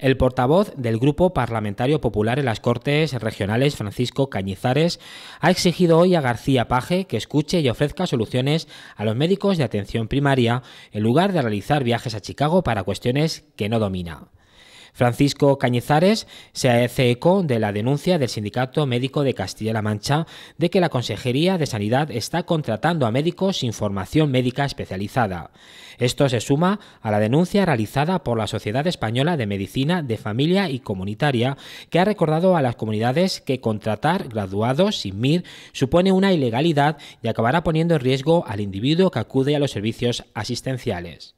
El portavoz del Grupo Parlamentario Popular en las Cortes Regionales, Francisco Cañizares, ha exigido hoy a García Paje que escuche y ofrezca soluciones a los médicos de atención primaria en lugar de realizar viajes a Chicago para cuestiones que no domina. Francisco Cañizares se hace eco de la denuncia del Sindicato Médico de Castilla-La Mancha de que la Consejería de Sanidad está contratando a médicos sin formación médica especializada. Esto se suma a la denuncia realizada por la Sociedad Española de Medicina de Familia y Comunitaria, que ha recordado a las comunidades que contratar graduados sin MIR supone una ilegalidad y acabará poniendo en riesgo al individuo que acude a los servicios asistenciales.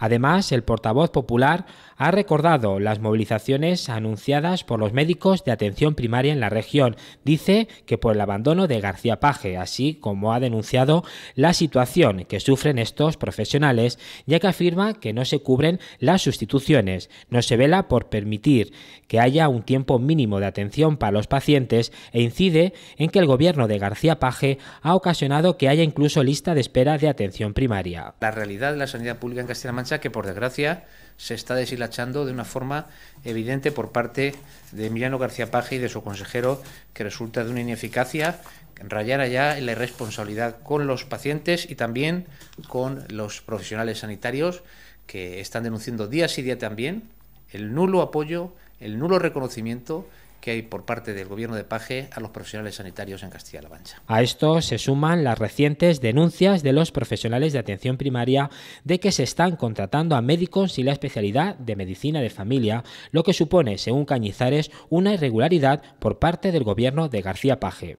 Además, el portavoz popular ha recordado las movilizaciones anunciadas por los médicos de atención primaria en la región. Dice que por el abandono de García Paje, así como ha denunciado la situación que sufren estos profesionales, ya que afirma que no se cubren las sustituciones, no se vela por permitir que haya un tiempo mínimo de atención para los pacientes e incide en que el gobierno de García Paje ha ocasionado que haya incluso lista de espera de atención primaria. La realidad de la sanidad pública en castilla que, por desgracia, se está deshilachando de una forma evidente por parte de Emiliano García Paje y de su consejero, que resulta de una ineficacia rayar allá en la irresponsabilidad con los pacientes y también con los profesionales sanitarios que están denunciando día sí día también el nulo apoyo, el nulo reconocimiento que hay por parte del gobierno de Paje a los profesionales sanitarios en Castilla-La Mancha. A esto se suman las recientes denuncias de los profesionales de atención primaria de que se están contratando a médicos sin la especialidad de medicina de familia, lo que supone, según Cañizares, una irregularidad por parte del gobierno de García Paje.